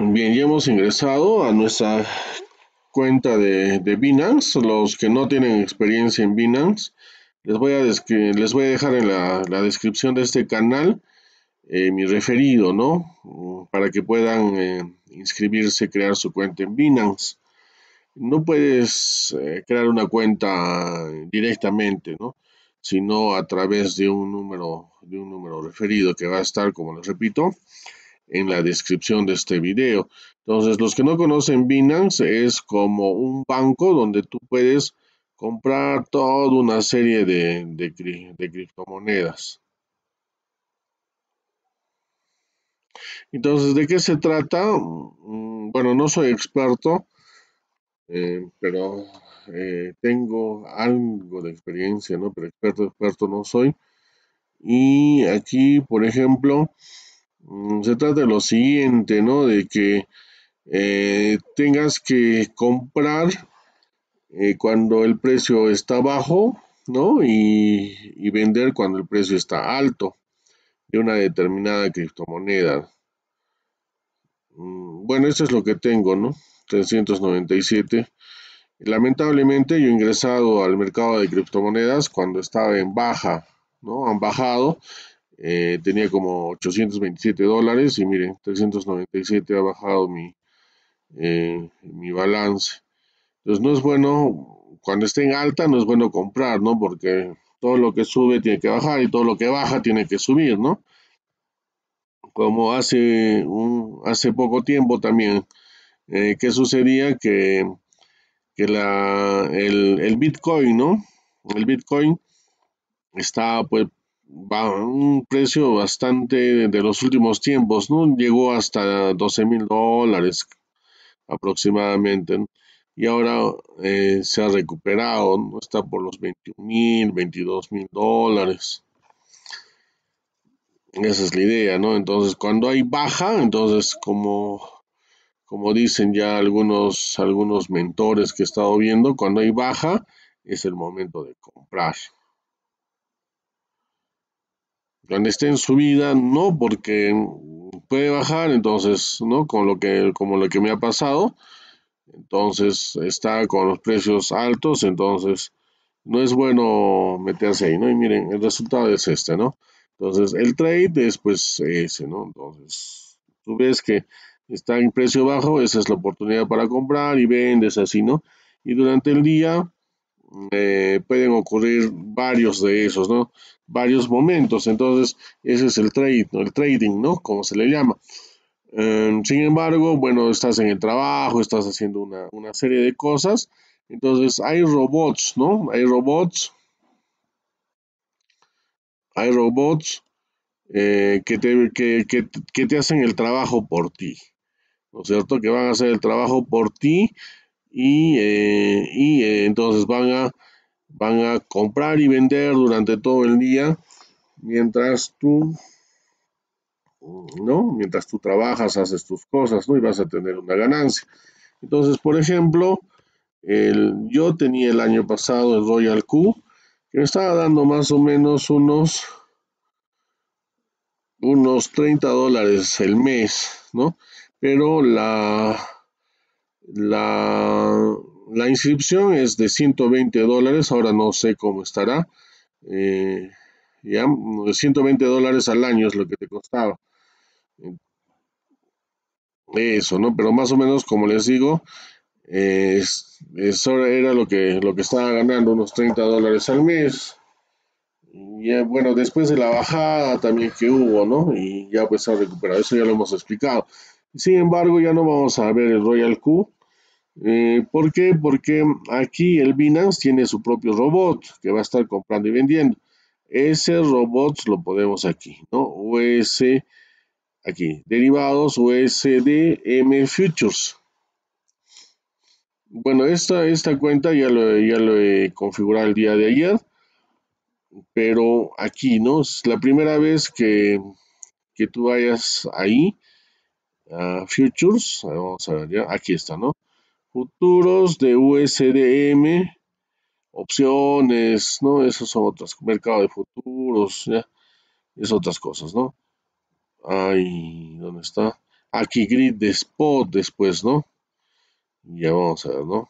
Bien, ya hemos ingresado a nuestra cuenta de, Binance. Los que no tienen experiencia en Binance, les voy a, les voy a dejar en la, descripción de este canal eh, mi referido, ¿no? Para que puedan eh, inscribirse, crear su cuenta en Binance. No puedes eh, crear una cuenta directamente, ¿no? sino a través de un número de un número referido que va a estar como les repito en la descripción de este video. Entonces, los que no conocen Binance es como un banco donde tú puedes comprar toda una serie de, de, criptomonedas. Entonces, ¿de qué se trata? Mm, bueno, no soy experto, eh, pero eh, tengo algo de experiencia, ¿no? Pero experto, experto no soy. Y aquí, por ejemplo, Mm, se trata de lo siguiente, ¿no? De que eh, tengas que comprar eh, cuando el precio está bajo, ¿no? Y, vender cuando el precio está alto de una determinada criptomoneda. Mm, bueno, esto es lo que tengo, ¿no? 397. Lamentablemente yo he ingresado al mercado de criptomonedas cuando estaba en baja, ¿no? Han bajado eh, tenía como 827 dólares y miren, 397 ha bajado mi, eh, mi balance. Entonces no es bueno, cuando esté en alta no es bueno comprar, ¿no? Porque todo lo que sube tiene que bajar y todo lo que baja tiene que subir, ¿no? Como hace, un, hace poco tiempo también, eh, que sucedía? Que, que la, el, el Bitcoin, ¿no? El Bitcoin está pues a un precio bastante de los últimos tiempos, ¿no? Llegó hasta 12 mil dólares aproximadamente, Y ahora eh, se ha recuperado, Está por los 21 mil, 22 mil dólares. Esa es la idea, ¿no? Entonces, cuando hay baja, entonces como, como dicen ya algunos, algunos mentores que he estado viendo, cuando hay baja es el momento de comprar esté en este, subida, no, porque puede bajar, entonces, ¿no? Con lo que, como lo que me ha pasado, entonces está con los precios altos, entonces no es bueno meterse ahí, ¿no? Y miren, el resultado es este, ¿no? Entonces, el trade es pues ese, ¿no? Entonces, tú ves que está en precio bajo, esa es la oportunidad para comprar y vendes así, ¿no? Y durante el día, eh, pueden ocurrir varios de esos, ¿no? Varios momentos, entonces ese es el trade, el trading, ¿no? Como se le llama. Em, sin embargo, bueno, estás en el trabajo, estás haciendo una, serie de cosas, entonces hay robots, ¿no? Hay robots, hay robots eh, que, te, que, que te hacen el trabajo por ti, ¿no es cierto? Que van a hacer el trabajo por ti y, eh, eh, entonces van a, van a comprar y vender durante todo el día mientras tú ¿no? Mientras tú trabajas, haces tus cosas, ¿no? Y vas a tener una ganancia. Entonces, por ejemplo, yo tenía el año pasado el Royal Q, que me estaba dando más o menos unos, unos 30 dólares el mes, ¿no? Pero la, la, inscripción es de 120 dólares, ahora no sé cómo estará. Eh, ya, 120 dólares al año es lo que te costaba. Eso, ¿no? Pero más o menos, como les digo, eso era lo que, lo que estaba ganando, unos 30 dólares al mes. Y bueno, después de la bajada también que hubo, ¿no? Y ya pues ha recuperado, eso ya lo hemos explicado. Sin embargo, ya no vamos a ver el Royal Q eh, ¿Por qué? Porque aquí el Binance tiene su propio robot que va a estar comprando y vendiendo. Ese robot lo podemos aquí, ¿no? US, aquí, derivados USDM Futures. Bueno, esta, esta cuenta ya lo, ya he configurado el día de ayer, pero aquí, ¿no? Es la primera vez que, que tú vayas ahí, a Futures, vamos a ver, aquí está, ¿no? futuros de USDM, opciones, ¿no? Esas son otras, mercado de futuros, ¿ya? Es otras cosas, ¿no? Ahí, ¿dónde está? Aquí grid de spot después, ¿no? Ya vamos a ver, ¿no?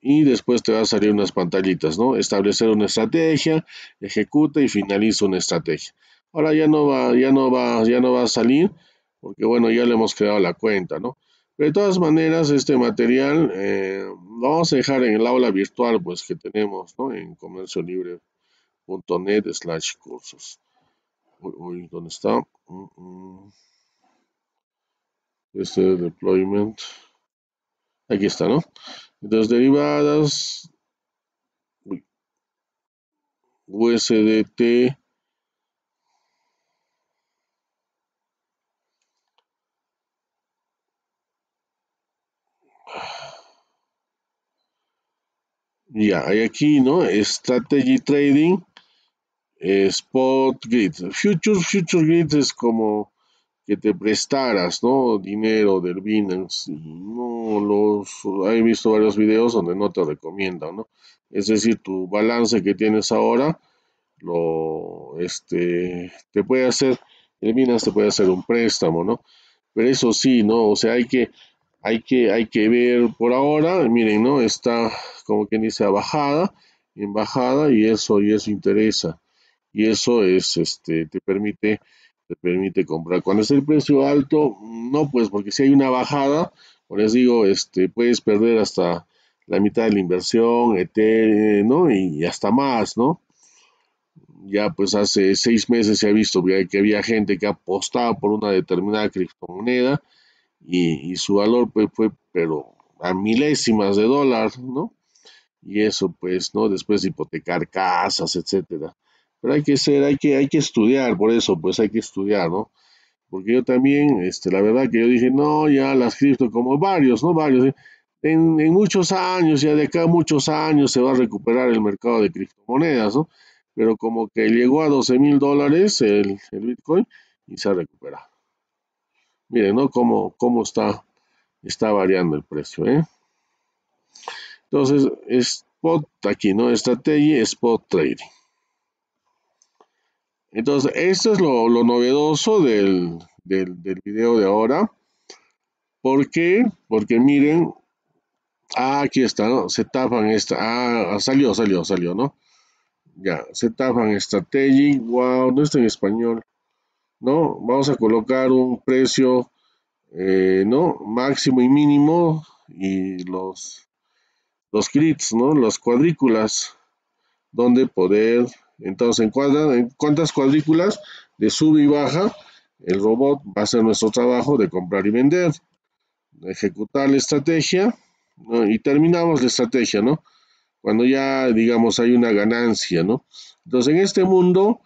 Y después te va a salir unas pantallitas, ¿no? Establecer una estrategia, ejecuta y finaliza una estrategia. Ahora ya no va, ya no va, ya no va a salir, porque bueno, ya le hemos creado la cuenta, ¿no? de todas maneras, este material eh, lo vamos a dejar en el aula virtual pues que tenemos ¿no? en comerciolibre.net slash cursos. Uy, uy, ¿dónde está? Mm, mm. Este deployment. Aquí está, ¿no? Entonces, derivadas. USDT Ya, hay aquí, ¿no? Strategy Trading, Spot Grid. Future, Future Grid es como que te prestaras, ¿no? Dinero del Binance. No los... He visto varios videos donde no te recomiendan, ¿no? Es decir, tu balance que tienes ahora, lo, este, te puede hacer, el Binance te puede hacer un préstamo, ¿no? Pero eso sí, ¿no? O sea, hay que hay que, hay que ver por ahora, miren, ¿no? Está, como quien dice, bajada, en bajada, y eso, y eso interesa. Y eso es, este, te permite, te permite comprar. Cuando es el precio alto, no, pues, porque si hay una bajada, por les digo, este, puedes perder hasta la mitad de la inversión, ¿no? Y, hasta más, ¿no? Ya pues hace seis meses se ha visto que había gente que apostaba por una determinada criptomoneda, y, su valor pues fue pero a milésimas de dólar, ¿no? Y eso pues, ¿no? Después hipotecar casas, etcétera. Pero hay que ser, hay que, hay que estudiar, por eso pues hay que estudiar, ¿no? Porque yo también, este, la verdad que yo dije, no, ya las cripto, como varios, ¿no? Varios. ¿eh? En, muchos años, ya de acá muchos años se va a recuperar el mercado de criptomonedas, ¿no? Pero como que llegó a 12 mil dólares el, el Bitcoin y se ha recuperado. Miren, ¿no? Cómo, está, está variando el precio, ¿eh? Entonces, spot aquí, ¿no? Estrategia, spot trading. Entonces, esto es lo, novedoso del, del, video de ahora. ¿Por qué? Porque miren, ah, aquí está, ¿no? Se tapan esta, ah, salió, salió, salió, ¿no? Ya, se tapan estrategia, wow, no está en español. ¿no? Vamos a colocar un precio, eh, ¿no? Máximo y mínimo y los, los grids, ¿no? Las cuadrículas, donde poder, entonces, en, cuántas cuadrículas de sub y baja el robot va a hacer nuestro trabajo de comprar y vender, ejecutar la estrategia y terminamos la estrategia, ¿no? Cuando ya, digamos, hay una ganancia, ¿no? Entonces, en este mundo,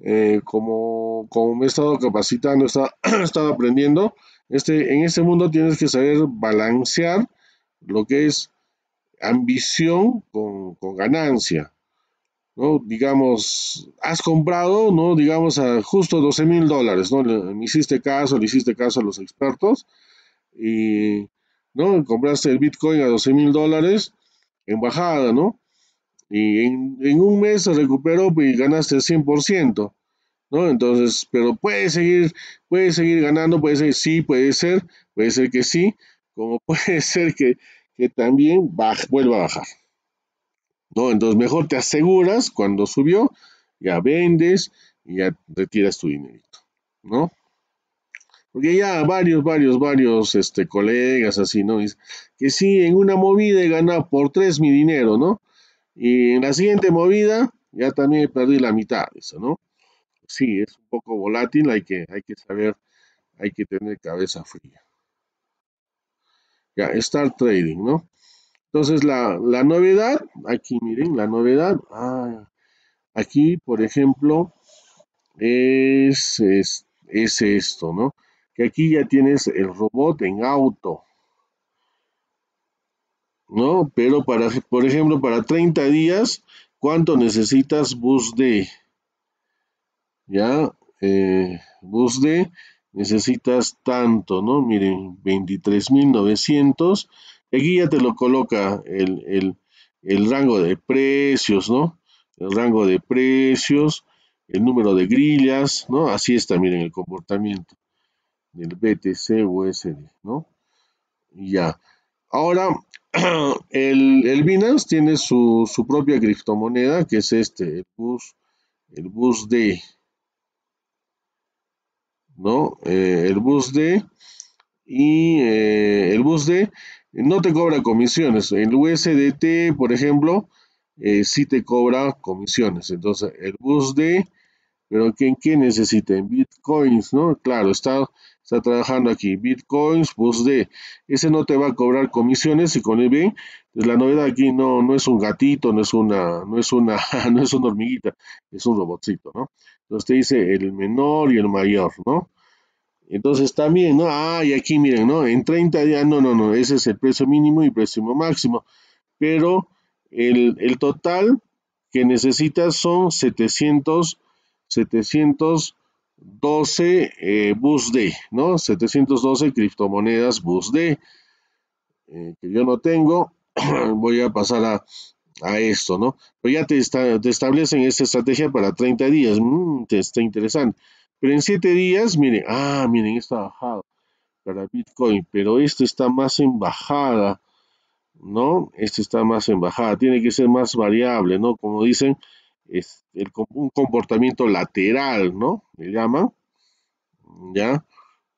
eh, como, como me he estado capacitando, he estado aprendiendo, este, en este mundo tienes que saber balancear lo que es ambición con, ganancia. ¿no? Digamos, has comprado, ¿no? Digamos, a justo 12 mil dólares, ¿no? Le, hiciste caso, le hiciste caso a los expertos y, ¿no? Compraste el Bitcoin a 12 mil dólares en bajada, ¿no? Y en, un mes se recuperó y ganaste el 100%, ¿no? Entonces, pero puede seguir, puede seguir ganando, puede ser sí, puede ser, puede ser que sí, como puede ser que, también vuelva a bajar. ¿No? Entonces mejor te aseguras cuando subió, ya vendes y ya retiras tu dinerito, ¿no? Porque ya varios, varios, varios este, colegas así, ¿no? que sí, en una movida he ganado por tres mi dinero, ¿no? Y en la siguiente movida ya también perdí la mitad, eso, ¿no? Sí, es un poco volátil, hay que, hay que saber, hay que tener cabeza fría. Ya, Start Trading, ¿no? Entonces, la, novedad, aquí miren, la novedad, ah, aquí, por ejemplo, es, es esto, ¿no? Que aquí ya tienes el robot en auto, ¿no? Pero para, por ejemplo, para 30 días, ¿cuánto necesitas bus de? Ya, eh, bus de, necesitas tanto, ¿no? Miren, 23.900. Aquí ya te lo coloca el, el, el rango de precios, ¿no? El rango de precios, el número de grillas, ¿no? Así está, miren, el comportamiento del BTC USD, ¿no? Ya. Ahora, el, Binance tiene su, su, propia criptomoneda, que es este, el bus, el bus D. ¿No? Eh, el bus D. Y eh, el bus D no te cobra comisiones. El USDT, por ejemplo, eh, sí te cobra comisiones. Entonces, el bus D, pero en qué necesita? En bitcoins, ¿no? Claro, está está trabajando aquí. Bitcoins, BUSD. Pues, ese no te va a cobrar comisiones y con el B, pues, la novedad aquí no, no es un gatito, no es una, no es una, no es una hormiguita, es un robotcito, ¿no? Entonces te dice el menor y el mayor, ¿no? Entonces también, ¿no? Ah, y aquí miren, ¿no? En 30 días, no, no, no, ese es el precio mínimo y precio máximo. Pero el, el total que necesitas son 700, 700 12 eh, bus de ¿no? 712 criptomonedas bus de eh, que yo no tengo. Voy a pasar a, esto, ¿no? Pero ya te, te, establecen esta estrategia para 30 días. Mm, te está interesante. Pero en 7 días, miren, ah, miren, está bajado para Bitcoin, pero esto está más en bajada, ¿no? esto está más en bajada, tiene que ser más variable, ¿no? Como dicen, es el, un comportamiento lateral, ¿no? Me llama. ¿ya?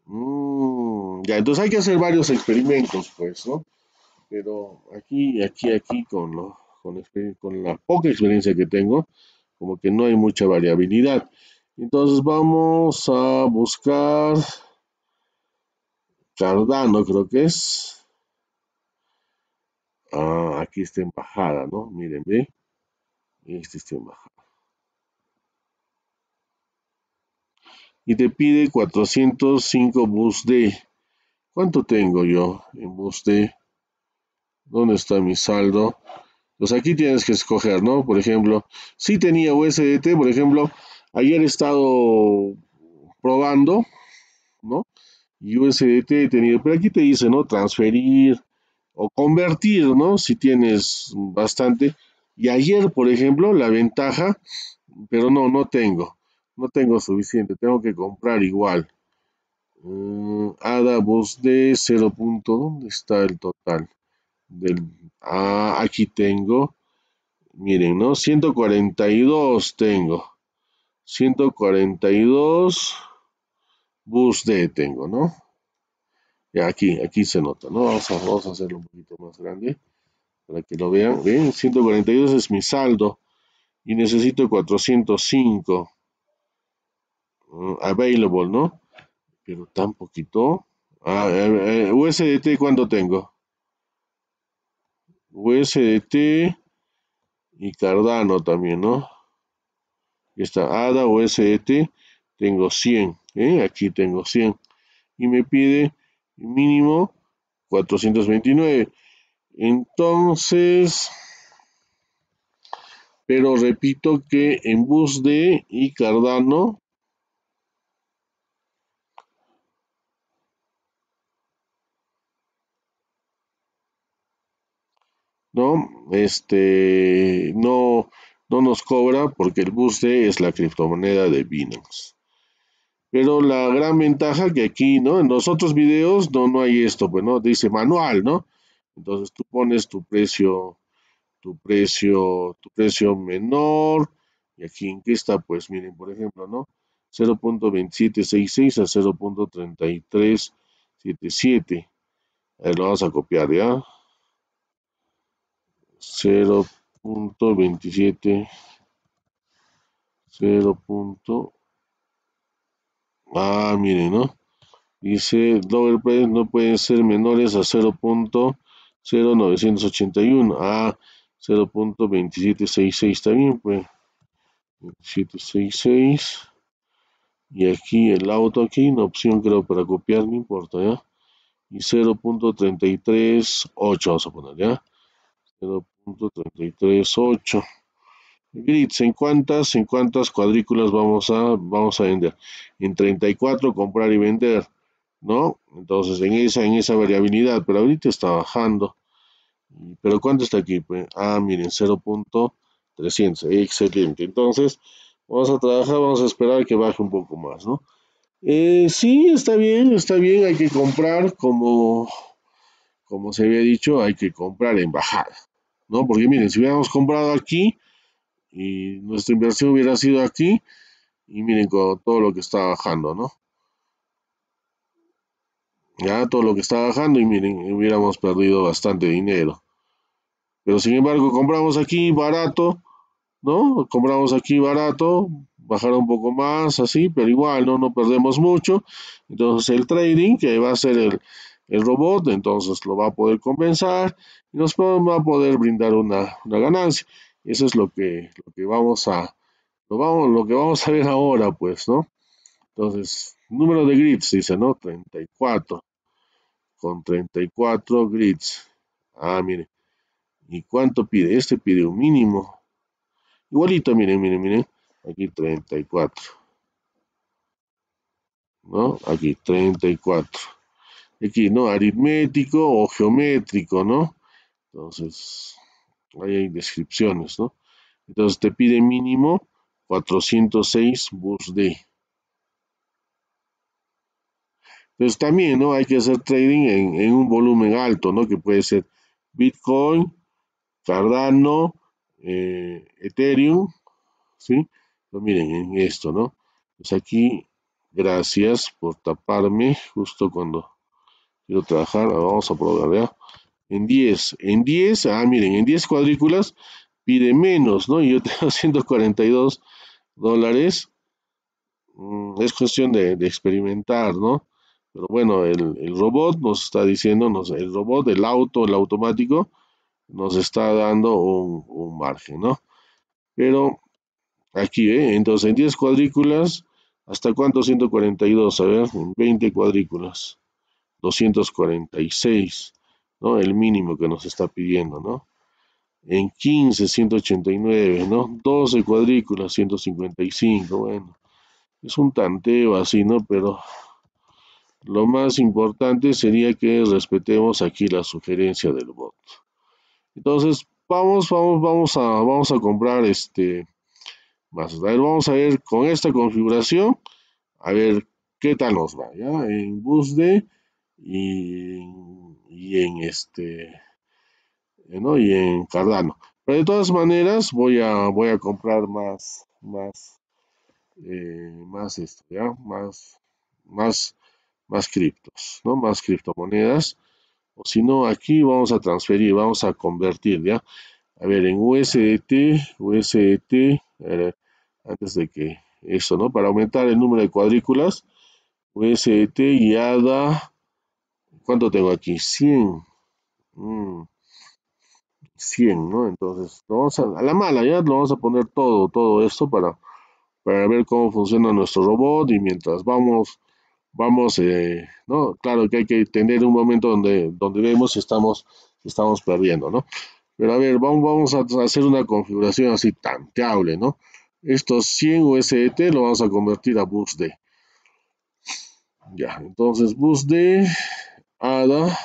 Mm, ya, entonces hay que hacer varios experimentos, pues, ¿no? Pero aquí, aquí, aquí, con, con, la poca experiencia que tengo, como que no hay mucha variabilidad. Entonces vamos a buscar Cardano, creo que es. Ah, aquí está embajada, ¿no? Miren, ve este Y te pide 405 bus D. ¿Cuánto tengo yo en bus D? ¿Dónde está mi saldo? Pues aquí tienes que escoger, ¿no? Por ejemplo, si tenía USDT, por ejemplo, ayer he estado probando, ¿no? Y USDT he tenido, pero aquí te dice, ¿no? Transferir o convertir, ¿no? Si tienes bastante. Y ayer, por ejemplo, la ventaja, pero no, no tengo. No tengo suficiente, tengo que comprar igual. Mm, a bus de 0. ¿Dónde está el total? Del, ah, aquí tengo. Miren, ¿no? 142 tengo. 142 bus D tengo, ¿no? Y aquí, aquí se nota, ¿no? Vamos a, vamos a hacerlo un poquito más grande para que lo vean, 142 es mi saldo y necesito 405 mm, available, ¿no? Pero tan poquito. USDT, ¿cuánto tengo? USDT y Cardano también, ¿no? Esta ADA, USDT, tengo 100, ¿eh? Aquí tengo 100. Y me pide mínimo 429. Entonces, pero repito que en BUSD y Cardano ¿no? Este no, no nos cobra porque el BUSD es la criptomoneda de Binance. Pero la gran ventaja que aquí, ¿no? En los otros videos no, no hay esto, pues, ¿no? Dice manual, ¿no? Entonces tú pones tu precio, tu precio, tu precio menor. Y aquí en qué está, pues miren, por ejemplo, ¿no? 0.2766 a 0.3377. lo vamos a copiar, ¿ya? 0.27 0. Ah, miren, ¿no? Dice, price no pueden ser menores a 0. 0,981 a 0.2766 también, pues. 2766. Y aquí el auto, aquí una opción creo para copiar, no importa, ¿ya? Y 0.338 vamos a poner, ¿ya? 0.338. ¿en cuántas, en cuántas cuadrículas vamos a, vamos a vender? En 34 comprar y vender. ¿no? Entonces, en esa, en esa variabilidad, pero ahorita está bajando. ¿Pero cuánto está aquí? Pues, ah, miren, 0.300. Excelente. Entonces, vamos a trabajar, vamos a esperar que baje un poco más, ¿no? Eh, sí, está bien, está bien, hay que comprar como, como se había dicho, hay que comprar en bajada, ¿no? Porque miren, si hubiéramos comprado aquí y nuestra inversión hubiera sido aquí, y miren con todo lo que está bajando, ¿no? ya todo lo que está bajando y miren, hubiéramos perdido bastante dinero. Pero sin embargo, compramos aquí barato, ¿no? Compramos aquí barato, bajar un poco más, así, pero igual, ¿no? No perdemos mucho. Entonces el trading, que va a ser el, robot, entonces lo va a poder compensar y nos va a poder brindar una, ganancia. Eso es lo que, vamos a lo, vamos, lo que vamos a ver ahora, pues, ¿no? Entonces, número de grids, dice, ¿no? 34 con 34 grids. Ah, mire. ¿Y cuánto pide? Este pide un mínimo. Igualito, miren, miren, miren. Aquí 34. ¿No? Aquí 34. Aquí, ¿no? Aritmético o geométrico, ¿no? Entonces, ahí hay descripciones, ¿no? Entonces te pide mínimo 406 bus D. Entonces también, ¿no? Hay que hacer trading en, un volumen alto, ¿no? Que puede ser Bitcoin, Cardano, eh, Ethereum, ¿sí? Pero miren, en esto, ¿no? Pues aquí, gracias por taparme justo cuando quiero trabajar. vamos a probar, ¿ya? En 10, en 10, ah, miren, en 10 cuadrículas pide menos, ¿no? Y yo tengo 142 dólares. Mm, es cuestión de experimentar, ¿no? Pero bueno, el, robot nos está diciendo, el robot, el auto, el automático, nos está dando un, un margen, ¿no? Pero aquí, ¿eh? Entonces, en 10 cuadrículas, ¿hasta cuánto? 142, a ver, en 20 cuadrículas, 246, ¿no? El mínimo que nos está pidiendo, ¿no? En 15, 189, ¿no? 12 cuadrículas, 155, bueno. Es un tanteo así, ¿no? Pero lo más importante sería que respetemos aquí la sugerencia del bot. Entonces, vamos, vamos, vamos a, vamos a comprar este Vamos a ver con esta configuración, a ver qué tal nos va, ¿ya? En BusD y, en este, ¿no? Y en Cardano. Pero de todas maneras, voy a, voy a comprar más, más, eh, más esto, ¿ya? Más, más más criptos, ¿no? Más criptomonedas. O si no, aquí vamos a transferir, vamos a convertir, ¿ya? A ver, en USDT, USDT, eh, antes de que eso, ¿no? Para aumentar el número de cuadrículas, USDT y ADA, ¿cuánto tengo aquí? 100. 100, mm. ¿no? Entonces, vamos a, la mala, ya lo vamos a poner todo, todo esto para, para ver cómo funciona nuestro robot y mientras vamos vamos, eh, ¿no? Claro que hay que tener un momento donde, donde vemos si estamos, estamos perdiendo, ¿no? Pero a ver, vamos, vamos a hacer una configuración así tanteable, ¿no? Estos 100 USDT lo vamos a convertir a bus BUSD. Ya, entonces BUSD, ADA,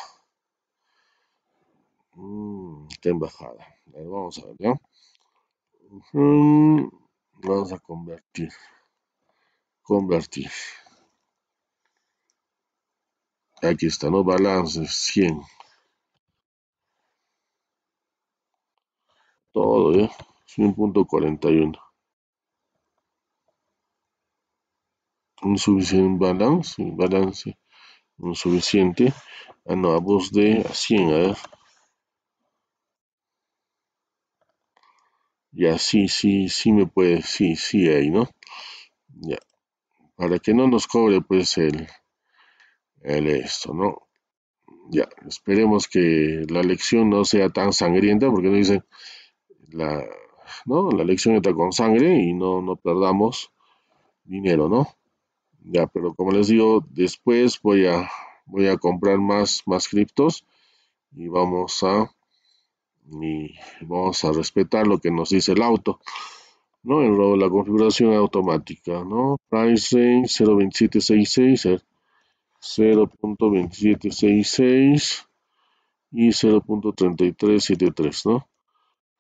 mmm, está embajada. vamos a ver, ¿ya? Vamos a convertir. Convertir aquí está, ¿no? Balance 100. Todo, ¿eh? 100.41. Un suficiente balance, un balance, un suficiente. Ah, no, a voz de 100, a ver. Ya, sí, sí, sí me puede, sí, sí ahí, ¿no? Ya. Para que no nos cobre, pues, el esto, ¿no? Ya, esperemos que la lección no sea tan sangrienta, porque no dicen, la, ¿no? La lección está con sangre y no, no perdamos dinero, ¿no? Ya, pero como les digo, después voy a, voy a comprar más, más criptos y vamos a, vamos a respetar lo que nos dice el auto. ¿no? El, la configuración automática, ¿no? Price range 02766, 0.2766 y 0.3373, ¿no?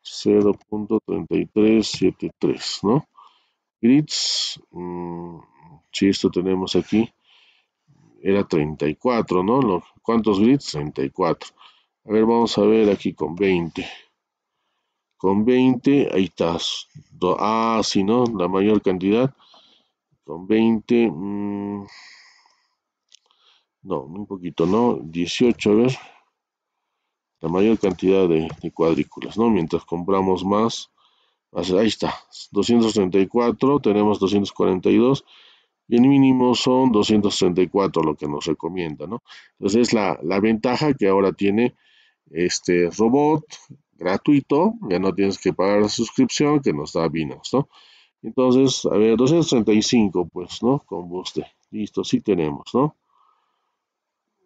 0.3373, ¿no? Grids, mm, si esto tenemos aquí, era 34, ¿no? ¿Cuántos grids? 34. A ver, vamos a ver aquí con 20. Con 20, ahí está. Ah, sí, ¿no? La mayor cantidad. Con 20, mmm, no, un poquito, ¿no? 18, a ver, la mayor cantidad de, cuadrículas, ¿no? Mientras compramos más, ahí está, 234, tenemos 242, y el mínimo son 234 lo que nos recomienda, ¿no? Entonces es la, ventaja que ahora tiene este robot gratuito, ya no tienes que pagar la suscripción que nos da Binance, ¿no? Entonces, a ver, 235, pues, ¿no? Con Listo, sí tenemos, ¿no?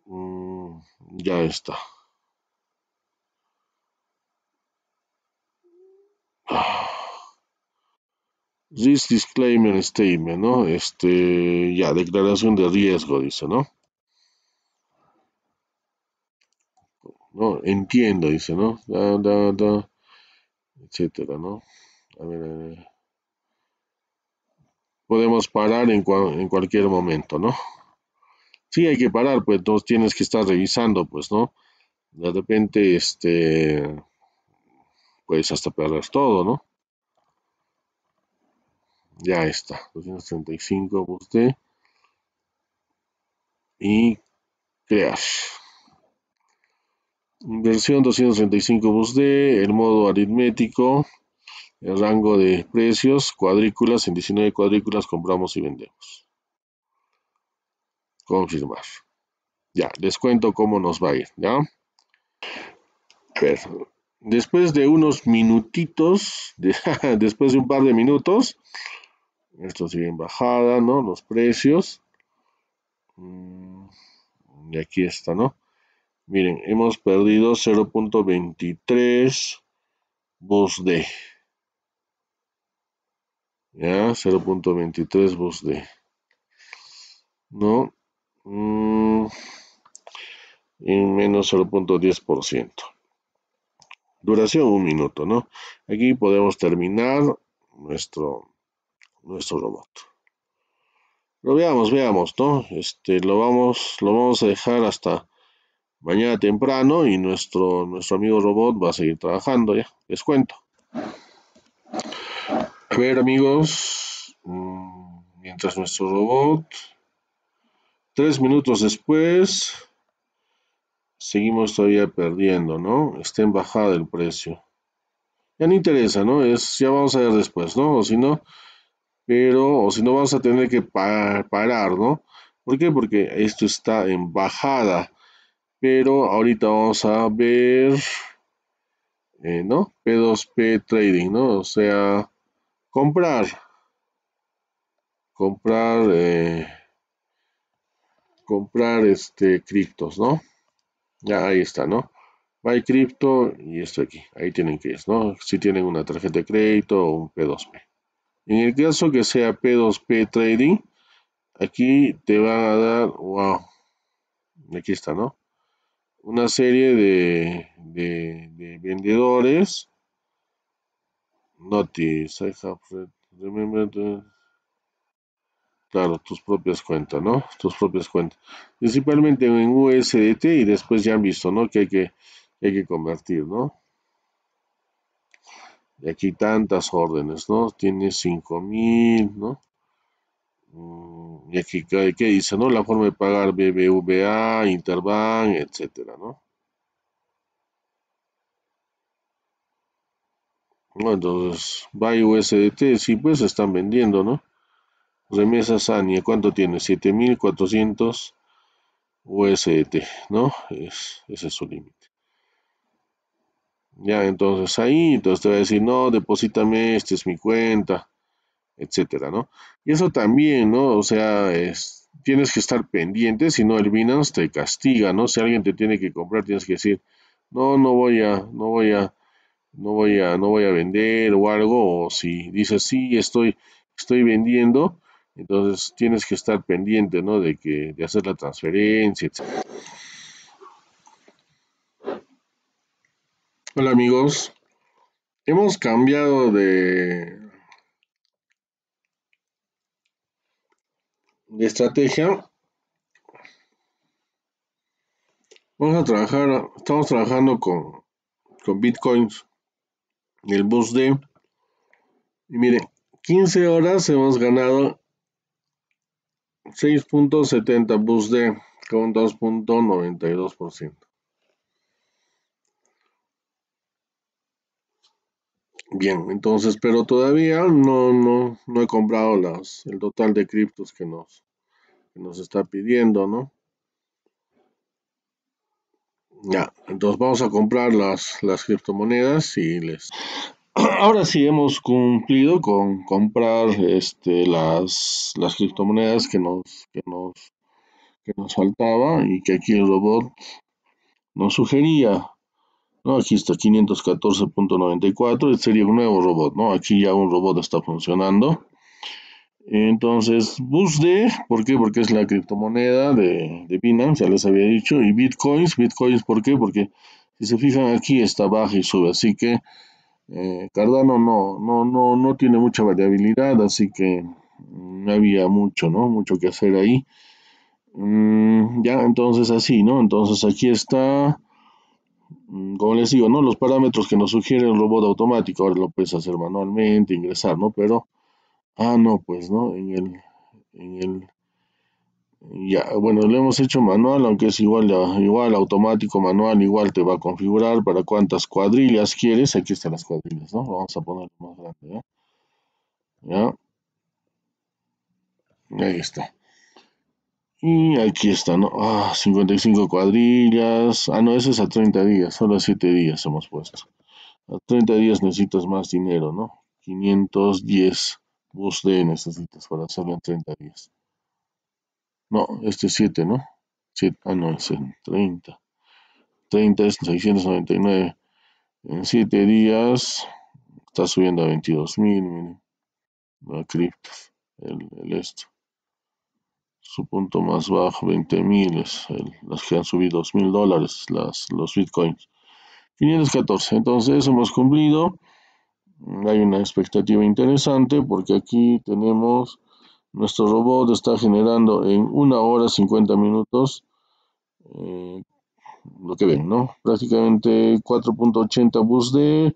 Mm, ya está. This disclaimer statement, ¿no? Este, ya, declaración de riesgo, dice, ¿no? No, entiendo, dice, ¿no? Da, da, da, etcétera, ¿no? A ver, a ver. Podemos parar en cualquier momento, ¿no? sí hay que parar, pues entonces tienes que estar revisando, pues, ¿no? De repente, este, puedes hasta perder todo, ¿no? Ya está, 235 BUSD. Y crear. Versión 235 bus D, el modo aritmético, el rango de precios, cuadrículas, en 19 cuadrículas compramos y vendemos. Confirmar. Ya, les cuento cómo nos va a ir, ¿ya? después de unos minutitos, después de un par de minutos, esto sigue en bajada, ¿no? Los precios. Mm, y aquí está, ¿no? Miren, hemos perdido 0.23 bus de Ya, 0.23 bus D. ¿No? En mm, menos 0.10%. Duración un minuto, ¿no? Aquí podemos terminar nuestro, nuestro robot. Lo veamos, veamos, ¿no? Este, lo vamos, lo vamos a dejar hasta mañana temprano y nuestro, nuestro amigo robot va a seguir trabajando, ¿ya? Les cuento. A ver, amigos, mm, mientras nuestro robot Tres minutos después, seguimos todavía perdiendo, ¿no? Está en bajada el precio. Ya no interesa, ¿no? Es, ya vamos a ver después, ¿no? O si no, pero, o si no, vamos a tener que parar, ¿no? ¿Por qué? Porque esto está en bajada. Pero ahorita vamos a ver, eh, ¿no? P2P Trading, ¿no? O sea, comprar. Comprar... Eh, comprar este criptos, ¿no? Ya ahí está, ¿no? Buy Crypto y esto aquí. Ahí tienen que es ¿no? Si tienen una tarjeta de crédito o un P2P. En el caso que sea P2P Trading, aquí te van a dar, wow, aquí está, ¿no? Una serie de, de, vendedores. Notice, I have Claro, tus propias cuentas, ¿no? Tus propias cuentas. Principalmente en USDT y después ya han visto, ¿no? Que hay que, que convertir, ¿no? Y aquí tantas órdenes, ¿no? Tiene 5000, ¿no? Mm, y aquí, ¿qué dice, no? La forma de pagar BBVA, Interbank, etcétera, ¿no? Bueno, entonces, buy USDT, sí, pues están vendiendo, ¿no? Remesa Sania, ¿cuánto tiene? 7400 USD, ¿no? Es, ese es su límite. Ya, entonces ahí, entonces te va a decir, no, deposítame, esta es mi cuenta, etcétera, ¿no? Y eso también, ¿no? O sea, es, tienes que estar pendiente, si no el Binance te castiga, ¿no? Si alguien te tiene que comprar, tienes que decir, no, no voy a, no voy a, no voy a, no voy a vender o algo, o si dices, sí, estoy, estoy vendiendo, entonces tienes que estar pendiente, ¿no? De que de hacer la transferencia, Hola amigos, hemos cambiado de, de estrategia. Vamos a trabajar, estamos trabajando con, con bitcoins, el bus D. Y mire, 15 horas hemos ganado 6.70 bus de con 2.92%. Bien, entonces, pero todavía no, no, no he comprado las, el total de criptos que nos, nos está pidiendo, ¿no? Ya, entonces vamos a comprar las, las criptomonedas y les, ahora sí hemos cumplido con comprar este, las, las criptomonedas que nos, nos, nos faltaba y que aquí el robot nos sugería. ¿no? Aquí está 514.94, sería un nuevo robot, ¿no? Aquí ya un robot está funcionando. Entonces, BUSD, ¿por qué? Porque es la criptomoneda de, de Binance, ya les había dicho, y Bitcoins, Bitcoins, ¿por qué? Porque si se fijan aquí está baja y sube, así que eh, Cardano no, no, no, no tiene mucha variabilidad, así que no mm, había mucho, ¿no? Mucho que hacer ahí. Mm, ya, entonces así, ¿no? Entonces aquí está, mm, como les digo, ¿no? Los parámetros que nos sugiere el robot automático. Ahora lo puedes hacer manualmente, ingresar, ¿no? Pero, ah, no, pues, ¿no? En el, en el ya, bueno, le hemos hecho manual, aunque es igual, igual automático, manual, igual te va a configurar para cuántas cuadrillas quieres. Aquí están las cuadrillas, ¿no? Vamos a ponerlo más grande, ¿ya? ¿eh? ¿Ya? Ahí está. Y aquí está, ¿no? Ah, 55 cuadrillas. Ah, no, ese es a 30 días, solo a 7 días hemos puesto. A 30 días necesitas más dinero, ¿no? 510 bus de necesitas para hacerlo en 30 días. No, este es 7, ¿no? ah, no, es 30. 30 es 699. En 7 días está subiendo a 22.000, miren. La cripto, el, esto. Su punto más bajo, 20.000, es el, las que han subido 2.000 dólares, las, los bitcoins. 514, entonces hemos cumplido. Hay una expectativa interesante porque aquí tenemos nuestro robot está generando en una hora 50 minutos, eh, lo que ven, ¿no? Prácticamente 4.80 bus de,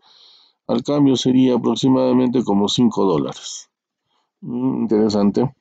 al cambio sería aproximadamente como 5 dólares. Mm, interesante.